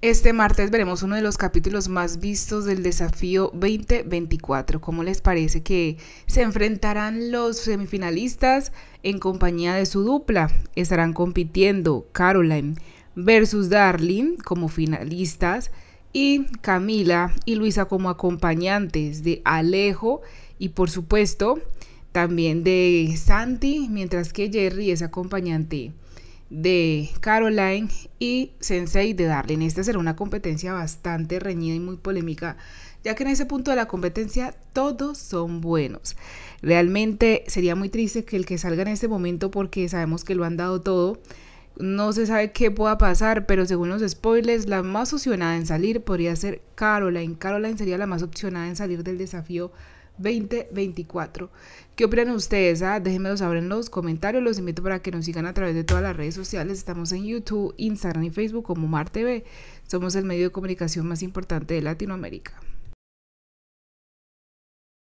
Este martes veremos uno de los capítulos más vistos del desafío 2024. ¿Cómo les parece que se enfrentarán los semifinalistas en compañía de su dupla? Estarán compitiendo Caroline versus Darling como finalistas y Camila y Luisa como acompañantes de Alejo y por supuesto también de Santi, mientras que Jerry es acompañante de Caroline y Sensei de Darling. Esta será una competencia bastante reñida y muy polémica, ya que en ese punto de la competencia todos son buenos. Realmente sería muy triste que el que salga en este momento, porque sabemos que lo han dado todo, no se sabe qué pueda pasar, pero según los spoilers, la más opcionada en salir podría ser Caroline. Caroline sería la más opcionada en salir del desafío 2024. ¿Qué opinan ustedes? Ah? Déjenmelo saber en los comentarios. Los invito para que nos sigan a través de todas las redes sociales. Estamos en YouTube, Instagram y Facebook como TV Somos el medio de comunicación más importante de Latinoamérica.